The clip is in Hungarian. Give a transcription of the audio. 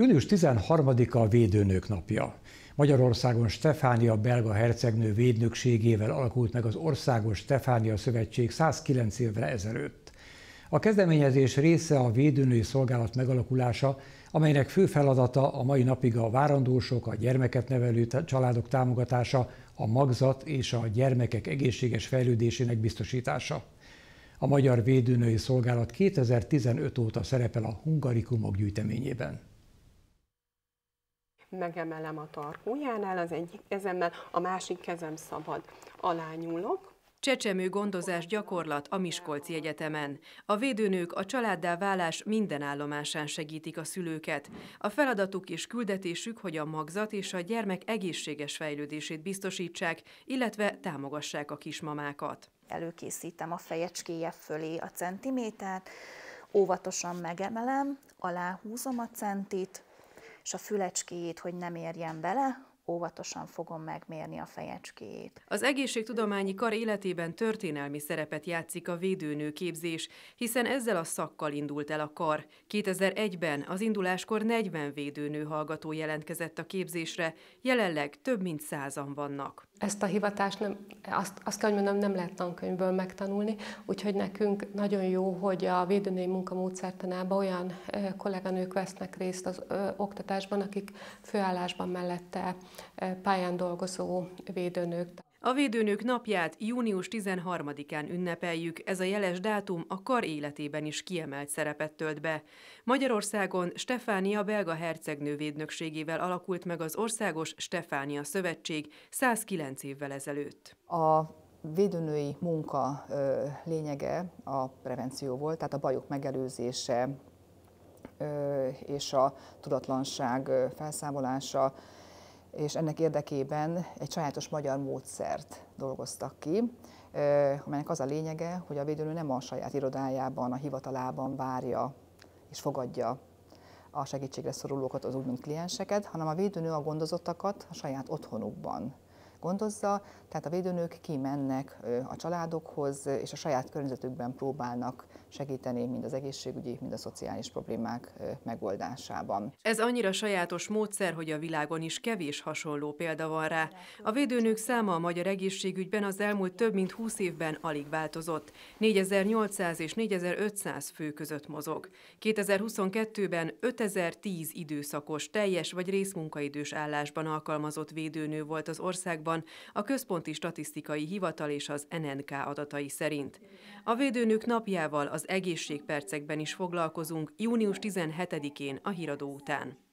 Június 13-a a Védőnők napja. Magyarországon Stefánia belga hercegnő védnökségével alakult meg az Országos Stefánia Szövetség 109 évre ezelőtt. A kezdeményezés része a védőnői szolgálat megalakulása, amelynek fő feladata a mai napig a várandósok, a gyermeket nevelő családok támogatása, a magzat és a gyermekek egészséges fejlődésének biztosítása. A Magyar Védőnői Szolgálat 2015 óta szerepel a Hungarikumok gyűjteményében megemelem a tarkójánál az egyik kezemmel, a másik kezem szabad. Alányulok, Csecsemő gondozás gyakorlat a Miskolci Egyetemen. A védőnők a családdá válás minden állomásán segítik a szülőket. A feladatuk és küldetésük, hogy a magzat és a gyermek egészséges fejlődését biztosítsák, illetve támogassák a kismamákat. Előkészítem a fejecskéje fölé a centimétert, óvatosan megemelem, aláhúzom a centit, és a fülecskéjét, hogy nem érjen bele, óvatosan fogom megmérni a fejecskéjét. Az egészségtudományi kar életében történelmi szerepet játszik a védőnő képzés, hiszen ezzel a szakkal indult el a kar. 2001-ben az induláskor 40 védőnő hallgató jelentkezett a képzésre, jelenleg több mint százan vannak. Ezt a hivatást nem, azt, azt kell, hogy mondjam, nem lehet tankönyvből megtanulni, úgyhogy nekünk nagyon jó, hogy a védőnői munkamódszertanában olyan kolléganők vesznek részt az ö, oktatásban, akik főállásban mellette pályán dolgozó védőnők. A Védőnők napját június 13-án ünnepeljük, ez a jeles dátum a kar életében is kiemelt szerepet tölt be. Magyarországon Stefánia belga hercegnő védnökségével alakult meg az Országos Stefánia Szövetség 109 évvel ezelőtt. A védőnői munka lényege a prevenció volt, tehát a bajok megelőzése és a tudatlanság felszámolása, és ennek érdekében egy sajátos magyar módszert dolgoztak ki, amelynek az a lényege, hogy a védőnő nem a saját irodájában, a hivatalában várja és fogadja a segítségre szorulókat, az úgymond klienseket, hanem a védőnő a gondozottakat a saját otthonukban gondozza, tehát a védőnők kimennek a családokhoz, és a saját környezetükben próbálnak segíteni mind az egészségügyi, mind a szociális problémák megoldásában. Ez annyira sajátos módszer, hogy a világon is kevés hasonló példa van rá. A védőnők száma a magyar egészségügyben az elmúlt több mint 20 évben alig változott. 4800 és 4500 fő között mozog. 2022-ben 5010 időszakos, teljes vagy részmunkaidős állásban alkalmazott védőnő volt az országban, Ukrajnában, a Központi Statisztikai Hivatal és az NNK adatai szerint. A Védőnők napjával az egészségpercekben is foglalkozunk június 17-én a híradó után.